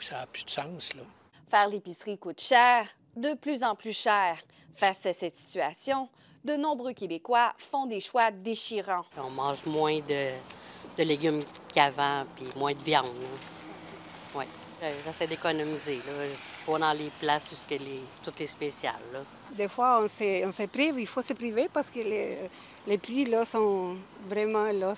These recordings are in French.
ça n'a plus de sens, Faire l'épicerie coûte cher, de plus en plus cher. Face à cette situation, de nombreux Québécois font des choix déchirants. On mange moins de, légumes qu'avant, puis moins de viande. Hein. Oui. Euh, j'essaie d'économiser. Pendant dans les places où que tout est spécial. Des fois, on se, on prive. Il faut se priver parce que les, les prix là, sont vraiment... là,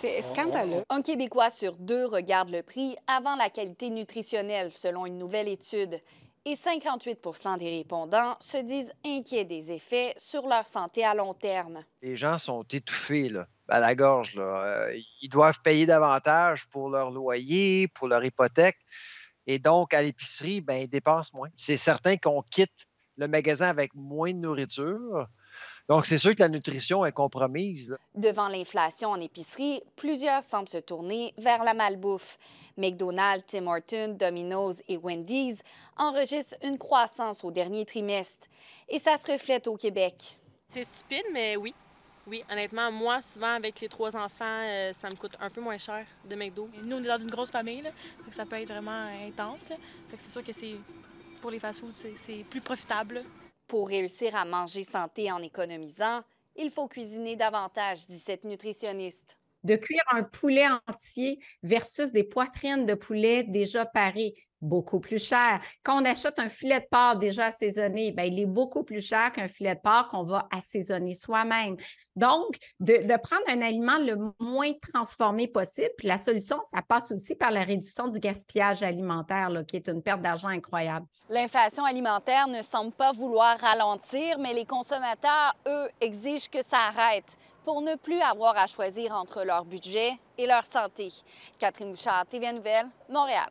c'est oh. Un Québécois sur deux regarde le prix avant la qualité nutritionnelle, selon une nouvelle étude. Et 58 des répondants se disent inquiets des effets sur leur santé à long terme. Les gens sont étouffés à la gorge. Euh, ils doivent payer davantage pour leur loyer, pour leur hypothèque. Et donc, à l'épicerie, ben, ils dépensent moins. C'est certain qu'on quitte le magasin avec moins de nourriture. Donc, c'est sûr que la nutrition est compromise. Devant l'inflation en épicerie, plusieurs semblent se tourner vers la malbouffe. McDonald's, Tim Hortons, Domino's et Wendy's enregistrent une croissance au dernier trimestre. Et ça se reflète au Québec. C'est stupide, mais oui. Oui, honnêtement, moi, souvent, avec les trois enfants, euh, ça me coûte un peu moins cher de McDo. Nous, on est dans une grosse famille, ça peut être vraiment intense. fait que c'est sûr que c'est pour les fast-foods, c'est plus profitable. Pour réussir à manger santé en économisant, il faut cuisiner davantage, dit cette nutritionniste de cuire un poulet entier versus des poitrines de poulet déjà parées beaucoup plus cher. Quand on achète un filet de porc déjà assaisonné, bien, il est beaucoup plus cher qu'un filet de porc qu'on va assaisonner soi-même. Donc, de, prendre un aliment le moins transformé possible, la solution, ça passe aussi par la réduction du gaspillage alimentaire, qui est une perte d'argent incroyable. L'inflation alimentaire ne semble pas vouloir ralentir, mais les consommateurs, eux, exigent que ça arrête pour ne plus avoir à choisir entre leur budget et leur santé. Catherine Bouchard, TVA Nouvelle, Montréal.